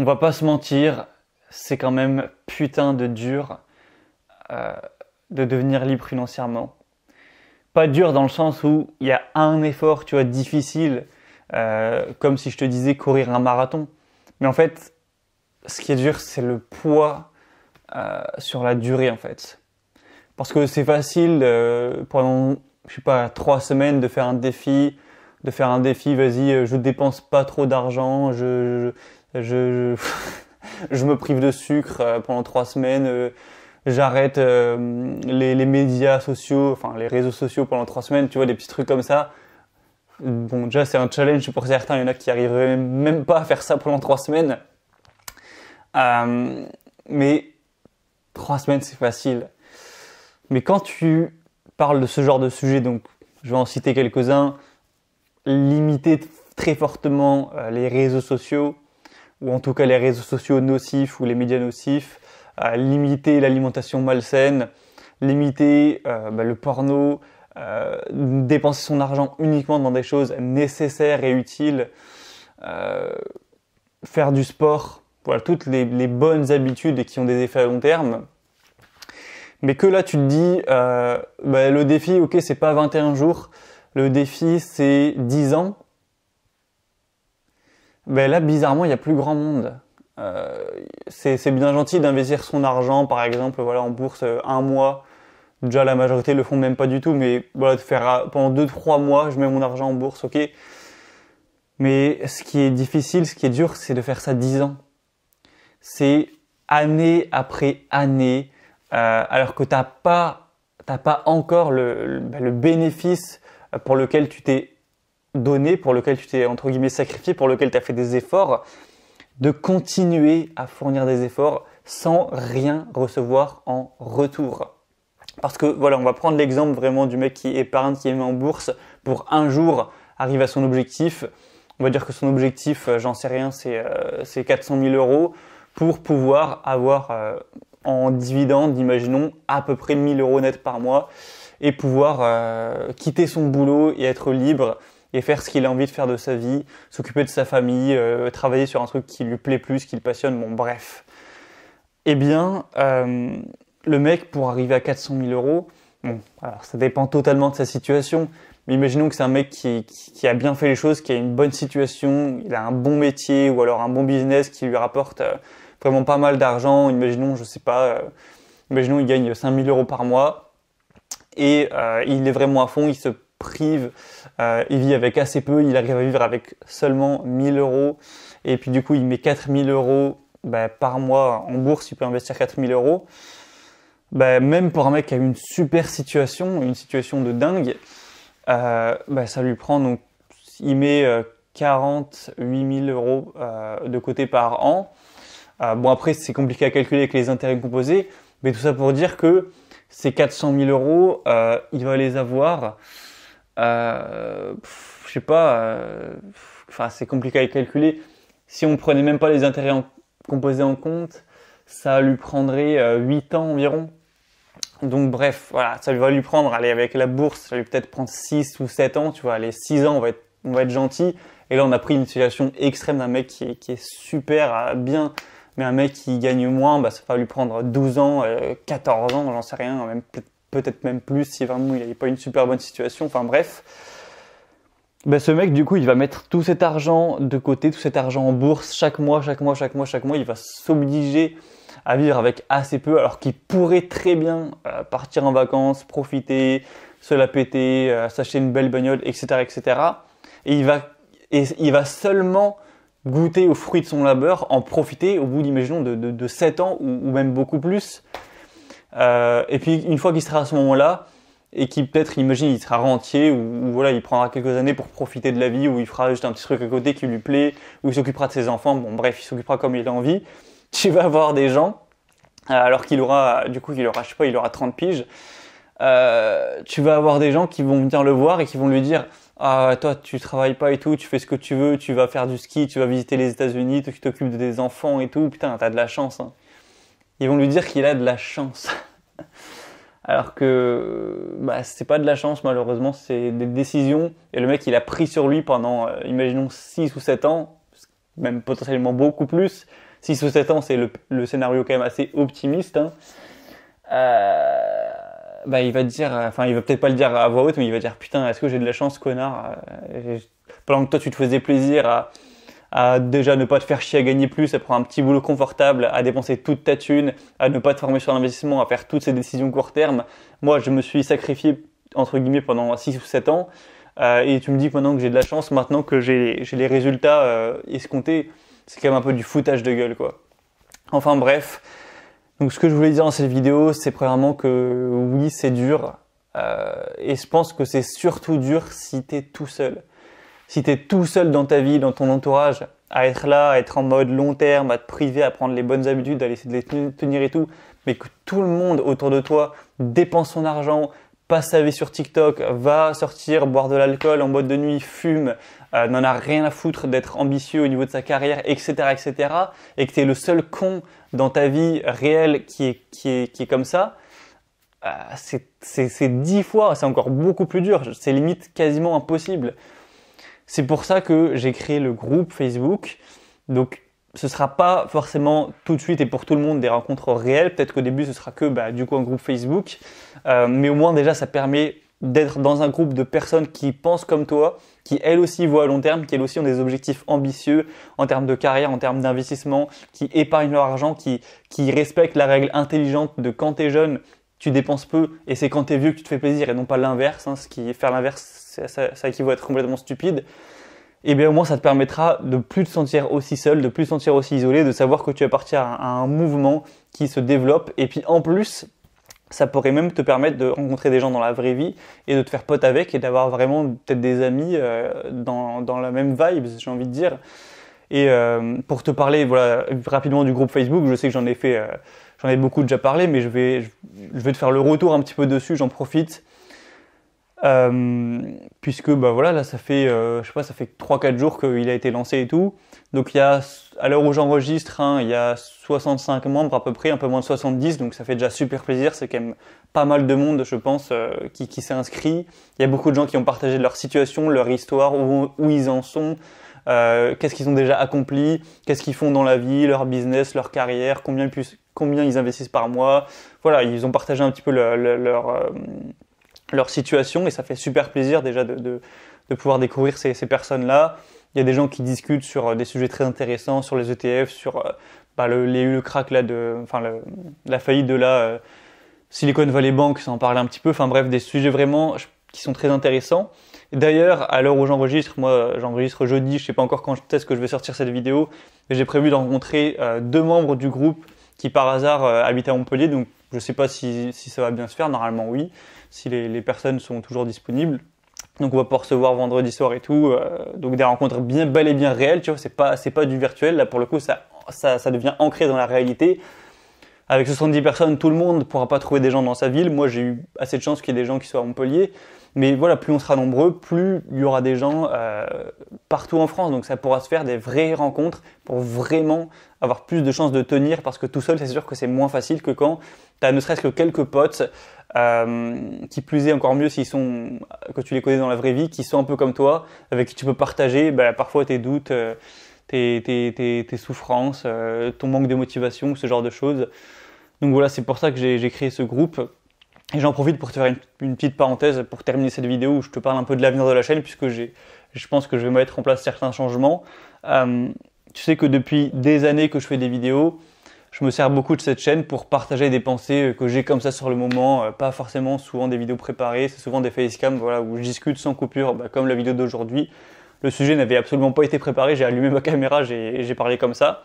On va pas se mentir, c'est quand même putain de dur euh, de devenir libre financièrement. Pas dur dans le sens où il y a un effort, tu vois, difficile, euh, comme si je te disais courir un marathon. Mais en fait, ce qui est dur, c'est le poids euh, sur la durée, en fait. Parce que c'est facile pendant, je sais pas, trois semaines de faire un défi, de faire un défi, vas-y, je dépense pas trop d'argent, je je, me prive de sucre euh, pendant trois semaines, euh, j'arrête euh, les, médias sociaux, enfin les réseaux sociaux pendant trois semaines, tu vois, des petits trucs comme ça. Bon, déjà c'est un challenge pour certains, il y en a qui arriveraient même pas à faire ça pendant trois semaines. mais trois semaines c'est facile. Mais quand tu parles de ce genre de sujet, donc je vais en citer quelques-uns, limiter très fortement les réseaux sociaux, ou en tout cas les réseaux sociaux nocifs ou les médias nocifs, à limiter l'alimentation malsaine, limiter euh, bah, le porno, euh, dépenser son argent uniquement dans des choses nécessaires et utiles, euh, faire du sport, voilà, toutes les, bonnes habitudes qui ont des effets à long terme. Mais que là, tu te dis, bah, le défi, ok, c'est pas 21 jours, le défi, c'est 10 ans, ben là, bizarrement, il y a plus grand monde. Euh, c'est bien gentil d'investir son argent, par exemple, voilà, en bourse euh, un mois. Déjà, la majorité le font même pas du tout, mais voilà, de faire euh, pendant 2-3 mois, je mets mon argent en bourse, ok. Mais ce qui est difficile, ce qui est dur, c'est de faire ça 10 ans. C'est année après année, alors que t'as pas, t'as pas encore le, le ben, bénéfice pour lequel tu t'es donné, pour lequel tu t'es entre guillemets sacrifié, pour lequel tu as fait des efforts, de continuer à fournir des efforts sans rien recevoir en retour. Parce que voilà, on va prendre l'exemple vraiment du mec qui est épargne, qui est mis en bourse pour un jour arriver à son objectif. On va dire que son objectif, euh, j'en sais rien, c'est 400 euh, 000 euros pour pouvoir avoir euh, en dividende, imaginons, à peu près 1000 euros net par mois et pouvoir quitter son boulot et être libre et faire ce qu'il a envie de faire de sa vie, s'occuper de sa famille, euh, travailler sur un truc qui lui plaît plus, qui le passionne, bon bref. Eh bien, euh, le mec, pour arriver à 400 000 euros, bon, alors ça dépend totalement de sa situation, mais imaginons que c'est un mec qui, a bien fait les choses, qui a une bonne situation, il a un bon métier ou alors un bon business qui lui rapporte euh, vraiment pas mal d'argent, imaginons, je sais pas, imaginons il gagne 5 000 euros par mois, et il est vraiment à fond, il se prive. Euh, il vit avec assez peu, il arrive à vivre avec seulement 1000 euros. Et puis du coup, il met 4000 euros bah, par mois en bourse, il peut investir 4000 euros. Bah, même pour un mec qui a une super situation, une situation de dingue, euh, bah, ça lui prend donc, il met 48000 euh, 48 euros euh, de côté par an. bon après, c'est compliqué à calculer avec les intérêts composés, mais tout ça pour dire que ces 400 000 euros, il va les avoir euh, je sais pas, euh, enfin c'est compliqué à calculer. Si on prenait même pas les intérêts composés en compte, ça lui prendrait 8 euh, ans environ. Donc bref, voilà, ça va lui prendre, allez, avec la bourse, ça lui peut-être prendre 6 ou 7 ans, tu vois, les 6 ans, on va être, on va être gentil. Et là, on a pris une situation extrême d'un mec qui est, super bien, mais un mec qui gagne moins, bah, ça va lui prendre 12 ans, 14 ans, j'en sais rien, même peut-être peut-être même plus si vraiment il n'avait pas une super bonne situation, enfin bref. Ben, ce mec, du coup, il va mettre tout cet argent de côté, tout cet argent en bourse chaque mois, chaque mois, chaque mois, chaque mois. Il va s'obliger à vivre avec assez peu, alors qu'il pourrait très bien euh, partir en vacances, profiter, se la péter, euh, s'acheter une belle bagnole, etc., etc. Et il va, et il va seulement goûter aux fruits de son labeur, en profiter au bout, imaginons, de, de, 7 ans ou même beaucoup plus. Euh, et puis une fois qu'il sera à ce moment-là, et qu'il peut-être, imagine, il sera rentier, ou, voilà, il prendra quelques années pour profiter de la vie, ou il fera juste un petit truc à côté qui lui plaît, ou il s'occupera de ses enfants, bon bref, il s'occupera comme il a envie, tu vas avoir des gens, euh, alors qu'il aura, du coup, qu'il aura, je sais pas, il aura 30 piges, euh, tu vas avoir des gens qui vont venir le voir et qui vont lui dire ah toi tu travailles pas et tout, tu fais ce que tu veux, tu vas faire du ski, tu vas visiter les États-Unis, tu t'occupes des enfants et tout, putain t'as de la chance. Hein ils vont lui dire qu'il a de la chance. Alors que bah, c'est pas de la chance malheureusement, c'est des décisions et le mec il a pris sur lui pendant, euh, imaginons 6 ou 7 ans, même potentiellement beaucoup plus. 6 ou 7 ans c'est le, scénario quand même assez optimiste. Hein. Euh, bah, il va dire, enfin il va peut-être pas le dire à voix haute, mais il va dire putain est-ce que j'ai de la chance connard euh, Pendant que toi tu te faisais plaisir à à déjà ne pas te faire chier à gagner plus, à prendre un petit boulot confortable, à dépenser toute ta thune, à ne pas te former sur l'investissement, à faire toutes ces décisions court terme. Moi, je me suis sacrifié, entre guillemets, pendant 6 ou 7 ans. Euh, et tu me dis que maintenant que j'ai de la chance, maintenant que j'ai les résultats euh, escomptés, c'est quand même un peu du foutage de gueule, quoi. Enfin bref. Donc ce que je voulais dire dans cette vidéo, c'est premièrement que oui, c'est dur. Euh, et je pense que c'est surtout dur si tu es tout seul. Si tu es tout seul dans ta vie, dans ton entourage, à être là, à être en mode long terme, à te priver, à prendre les bonnes habitudes, à essayer de les tenir et tout, mais que tout le monde autour de toi dépense son argent, passe sa vie sur TikTok, va sortir, boire de l'alcool en boîte de nuit, fume, euh, n'en a rien à foutre d'être ambitieux au niveau de sa carrière, etc., etc., et que tu es le seul con dans ta vie réelle qui est, qui est, qui est comme ça, euh, c'est c'est dix fois, c'est encore beaucoup plus dur, c'est limite quasiment impossible. C'est pour ça que j'ai créé le groupe Facebook. Donc ce sera pas forcément tout de suite et pour tout le monde des rencontres réelles. Peut-être qu'au début ce sera que bah, du coup un groupe Facebook. Euh, mais au moins déjà ça permet d'être dans un groupe de personnes qui pensent comme toi, qui elles aussi voient à long terme, qui elles aussi ont des objectifs ambitieux en termes de carrière, en termes d'investissement, qui épargnent leur argent, qui, qui respectent la règle intelligente de quand tu es jeune, tu dépenses peu et c'est quand es vieux que tu te fais plaisir et non pas l'inverse. Hein. ce qui faire l'inverse, ça, ça, équivaut à être complètement stupide. Et eh bien au moins ça te permettra de plus te sentir aussi seul, de plus te sentir aussi isolé, de savoir que tu appartiens à un mouvement qui se développe. Et puis en plus, ça pourrait même te permettre de rencontrer des gens dans la vraie vie et de te faire pote avec et d'avoir vraiment peut-être des amis euh, dans, dans la même vibe, j'ai envie de dire. Et euh, pour te parler rapidement du groupe Facebook, je sais que j'en ai fait, euh, j'en ai beaucoup déjà parlé, mais je vais, te faire le retour un petit peu dessus, j'en profite. Euh, puisque bah voilà là ça fait 3-4 jours qu'il a été lancé et tout donc il y a à l'heure où j'enregistre hein, il y a 65 membres à peu près un peu moins de 70 donc ça fait déjà super plaisir c'est quand même pas mal de monde je pense qui, s'est inscrit il y a beaucoup de gens qui ont partagé leur situation leur histoire où ils en sont euh, qu'est-ce qu'ils ont déjà accompli, qu'est-ce qu'ils font dans la vie, leur business, leur carrière, combien ils, investissent par mois. Voilà, ils ont partagé un petit peu euh, leur, situation et ça fait super plaisir déjà de, pouvoir découvrir ces, personnes-là. Il y a des gens qui discutent sur euh, des sujets très intéressants, sur les ETF, sur bah, le, les, le crack là de, enfin la faillite de la Silicon Valley Bank, ça en parlait un petit peu. Enfin bref, des sujets vraiment qui sont très intéressants. D'ailleurs, à l'heure où j'enregistre, moi j'enregistre jeudi, je sais pas encore quand est-ce que je vais sortir cette vidéo, j'ai prévu de rencontrer euh, deux membres du groupe qui par hasard euh, habitent à Montpellier, donc je ne sais pas si, ça va bien se faire, normalement oui, si les, personnes sont toujours disponibles. Donc on va pouvoir se voir vendredi soir et tout, euh, donc des rencontres bien belles et bien réelles, tu vois, c'est pas, pas du virtuel, là pour le coup ça, ça devient ancré dans la réalité avec 70 personnes, tout le monde ne pourra pas trouver des gens dans sa ville. Moi, j'ai eu assez de chance qu'il y ait des gens qui soient à Montpellier. Mais voilà, plus on sera nombreux, plus il y aura des gens euh, partout en France. Donc ça pourra se faire des vraies rencontres pour vraiment avoir plus de chances de tenir parce que tout seul, c'est sûr que c'est moins facile que quand tu as ne serait-ce que quelques potes. Euh, qui plus est encore mieux s'ils sont que tu les connais dans la vraie vie, qui sont un peu comme toi, avec qui tu peux partager bah, parfois tes doutes, euh, tes, tes, souffrances, ton manque de motivation, ce genre de choses. Donc voilà, c'est pour ça que j'ai créé ce groupe et j'en profite pour te faire une, petite parenthèse pour terminer cette vidéo où je te parle un peu de l'avenir de la chaîne puisque je pense que je vais mettre en place certains changements. Euh, tu sais que depuis des années que je fais des vidéos, je me sers beaucoup de cette chaîne pour partager des pensées que j'ai comme ça sur le moment, euh, pas forcément souvent des vidéos préparées, c'est souvent des facecam voilà, où je discute sans coupure, bah, comme la vidéo d'aujourd'hui. Le sujet n'avait absolument pas été préparé, j'ai allumé ma caméra, j'ai parlé comme ça.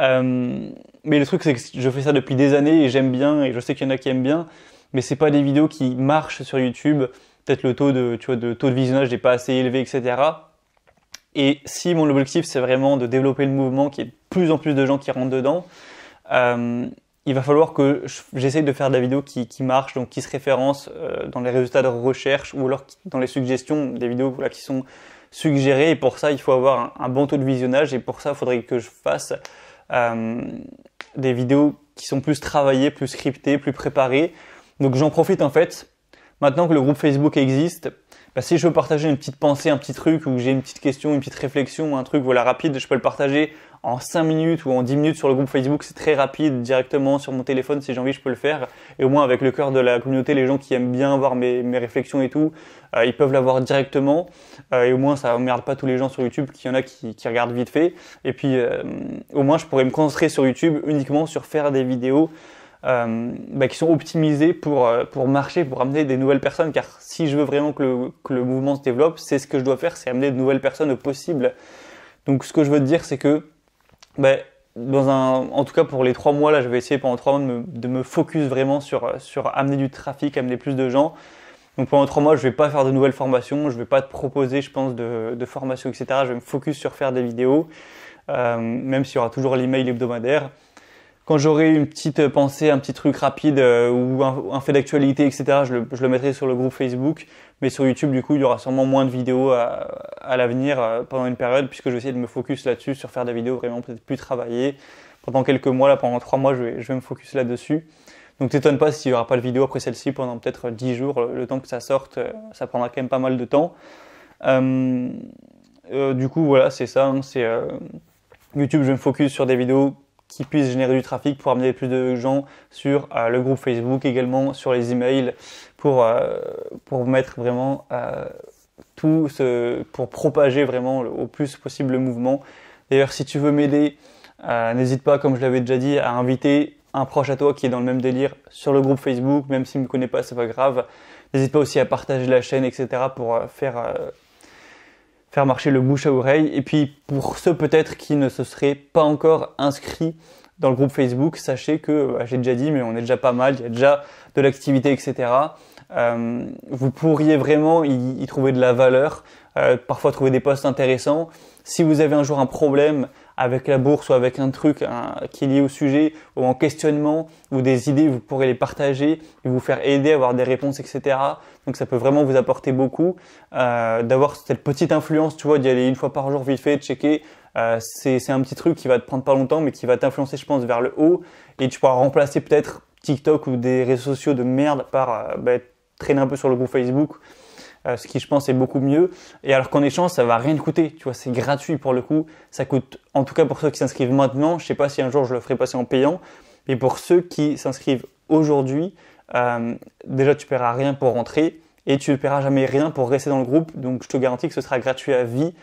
Euh, mais le truc c'est que je fais ça depuis des années et j'aime bien, et je sais qu'il y en a qui aiment bien, mais c'est pas des vidéos qui marchent sur YouTube. Peut-être le taux de, tu vois, de taux de visionnage n'est pas assez élevé, etc. Et si mon objectif c'est vraiment de développer le mouvement, qu'il y ait de plus en plus de gens qui rentrent dedans, euh, il va falloir que j'essaye de faire des vidéos qui, qui marche, donc qui se référencent euh, dans les résultats de recherche ou alors dans les suggestions des vidéos qui sont suggérées. Et pour ça, il faut avoir un, bon taux de visionnage et pour ça, il faudrait que je fasse euh, des vidéos qui sont plus travaillées, plus scriptées, plus préparées donc j'en profite en fait, maintenant que le groupe Facebook existe, bah, si je veux partager une petite pensée, un petit truc, ou j'ai une petite question, une petite réflexion, un truc voilà rapide, je peux le partager en 5 minutes ou en 10 minutes sur le groupe Facebook, c'est très rapide, directement sur mon téléphone, si j'ai envie, je peux le faire. Et au moins avec le cœur de la communauté, les gens qui aiment bien voir mes, réflexions et tout, euh, ils peuvent l'avoir directement. Euh, et au moins ça emmerde pas tous les gens sur YouTube, qu'il y en a qui, regardent vite fait. Et puis euh, au moins je pourrais me concentrer sur YouTube uniquement sur faire des vidéos. Euh, bah, qui sont optimisés pour, euh, pour marcher, pour amener des nouvelles personnes. Car si je veux vraiment que le, que le mouvement se développe, c'est ce que je dois faire, c'est amener de nouvelles personnes au possible. Donc ce que je veux te dire, c'est que, bah, dans un, en tout cas pour les trois mois, là, je vais essayer pendant trois mois de me, focus vraiment sur, sur amener du trafic, amener plus de gens. Donc pendant trois mois, je ne vais pas faire de nouvelles formations, je ne vais pas te proposer, je pense, de, de formations, etc. Je vais me focus sur faire des vidéos, euh, même s'il y aura toujours l'email hebdomadaire quand j'aurai une petite pensée, un petit truc rapide euh, ou un, fait d'actualité, etc., je le, je mettrai sur le groupe Facebook. Mais sur YouTube, du coup, il y aura sûrement moins de vidéos à, à l'avenir euh, pendant une période, puisque je vais essayer de me focus là-dessus, sur faire des vidéos vraiment peut-être plus travaillées. Pendant quelques mois, là, pendant trois mois, je vais, je vais me focus là-dessus. Donc t'étonne pas s'il n'y aura pas de vidéo après celle-ci pendant peut-être dix jours, le, temps que ça sorte, euh, ça prendra quand même pas mal de temps. du coup, voilà, c'est ça. Hein, c'est YouTube, je me focus sur des vidéos qui puisse générer du trafic pour amener plus de gens sur euh, le groupe Facebook, également sur les emails, pour, euh, pour mettre vraiment euh, tout pour propager vraiment au plus possible le mouvement. D'ailleurs, si tu veux m'aider, n'hésite pas, comme je l'avais déjà dit, à inviter un proche à toi qui est dans le même délire sur le groupe Facebook, même s'il ne me connaît pas, c'est pas grave. N'hésite pas aussi à partager la chaîne, etc., pour faire marcher le bouche à oreille. Et puis pour ceux peut-être qui ne se seraient pas encore inscrits dans le groupe Facebook, sachez que, bah, j'ai déjà dit, mais on est déjà pas mal, il y a déjà de l'activité, etc. Euh, vous pourriez vraiment y, trouver de la valeur, euh, parfois trouver des postes intéressants. Si vous avez un jour un problème avec la bourse ou avec un truc qui est lié au sujet ou en questionnement ou des idées, vous pourrez les partager et vous faire aider à avoir des réponses, etc. Donc ça peut vraiment vous apporter beaucoup. Euh, d'avoir cette petite influence, tu vois, d'y aller une fois par jour vite fait, checker. Euh, c'est un petit truc qui va te prendre pas longtemps, mais qui va t'influencer, je pense, vers le haut. Et tu pourras remplacer peut-être TikTok ou des réseaux sociaux de merde par euh, bah, traîner un peu sur le groupe Facebook euh, ce qui je pense est beaucoup mieux. Et alors qu'en échange, ça va rien coûter, tu vois, c'est gratuit pour le coup. Ça coûte, en tout cas pour ceux qui s'inscrivent maintenant, je ne sais pas si un jour je le ferai passer en payant, mais pour ceux qui s'inscrivent aujourd'hui, euh, déjà tu ne paieras rien pour rentrer et tu ne paieras jamais rien pour rester dans le groupe. Donc je te garantis que ce sera gratuit à vie.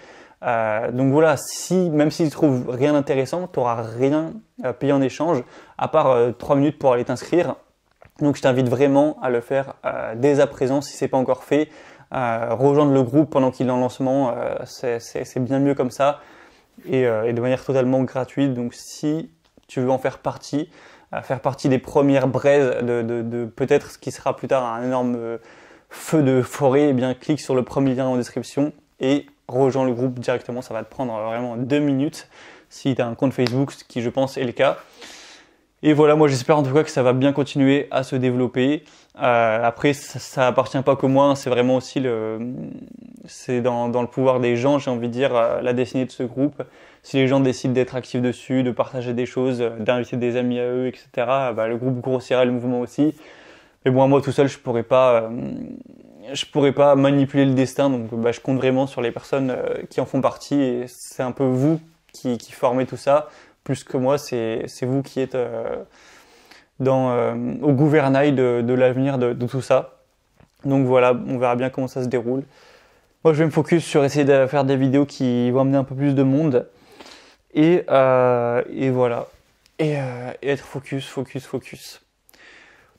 Euh, donc voilà, même si tu trouves rien d'intéressant, tu n'auras rien à payer en échange, à part 3 minutes pour aller t'inscrire. Donc je t'invite vraiment à le faire dès à présent si ce n'est pas encore fait rejoindre le groupe pendant qu'il est en lancement, euh, c'est bien mieux comme ça euh, et, de manière totalement gratuite. Donc si tu veux en faire partie, euh, faire partie des premières braises de, de peut-être ce qui sera plus tard un énorme feu de forêt, eh bien clique sur le premier lien en description et rejoins le groupe directement. Ça va te prendre vraiment deux minutes si tu as un compte Facebook, ce qui je pense est le cas. Et voilà, moi j'espère en tout cas que ça va bien continuer à se développer. Euh, après, ça, ça, appartient pas que moi. Hein, c'est vraiment aussi le, c'est dans, dans, le pouvoir des gens, j'ai envie de dire, euh, la destinée de ce groupe. Si les gens décident d'être actifs dessus, de partager des choses, euh, d'inviter des amis à eux, etc., bah, le groupe grossira le mouvement aussi. Mais bon, moi tout seul, je pourrais pas, je pourrais pas manipuler le destin. Donc, bah, je compte vraiment sur les personnes qui en font partie. Et c'est un peu vous qui, qui formez tout ça, plus que moi. C'est, c'est vous qui êtes dans, euh, au gouvernail de, l'avenir de, tout ça. Donc voilà, on verra bien comment ça se déroule. Moi, je vais me focus sur essayer de faire des vidéos qui vont amener un peu plus de monde. Et, euh, et voilà. Euh, et, être focus, focus, focus.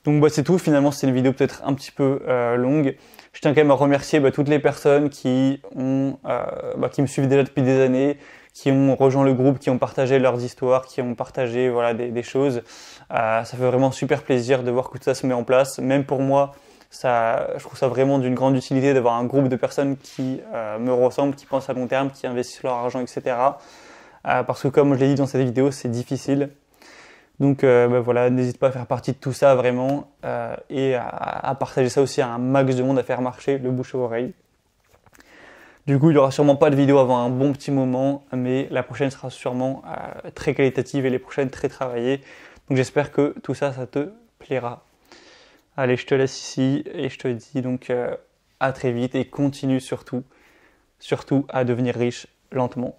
Donc bah, c'est tout. Finalement, c'est une vidéo peut-être un petit peu longue. Je tiens quand même à remercier bah, toutes les personnes qui, ont, bah, qui me suivent déjà depuis des années, qui ont rejoint le groupe, qui ont partagé leurs histoires, qui ont partagé voilà, des, choses. Euh, ça fait vraiment super plaisir de voir que tout ça se met en place. Même pour moi, ça, je trouve ça vraiment d'une grande utilité d'avoir un groupe de personnes qui euh, me ressemblent, qui pensent à long terme, qui investissent leur argent, etc. Euh, parce que comme je l'ai dit dans cette vidéo, c'est difficile. Donc ben voilà, n'hésite pas à faire partie de tout ça vraiment et à, à, partager ça aussi à un max de monde, à faire marcher le bouche à oreille. Du coup, il n'y aura sûrement pas de vidéo avant un bon petit moment, mais la prochaine sera sûrement euh, très qualitative et les prochaines très travaillées. Donc j'espère que tout ça, ça te plaira. Allez, je te laisse ici et je te dis donc euh, à très vite et continue surtout, surtout à devenir riche lentement.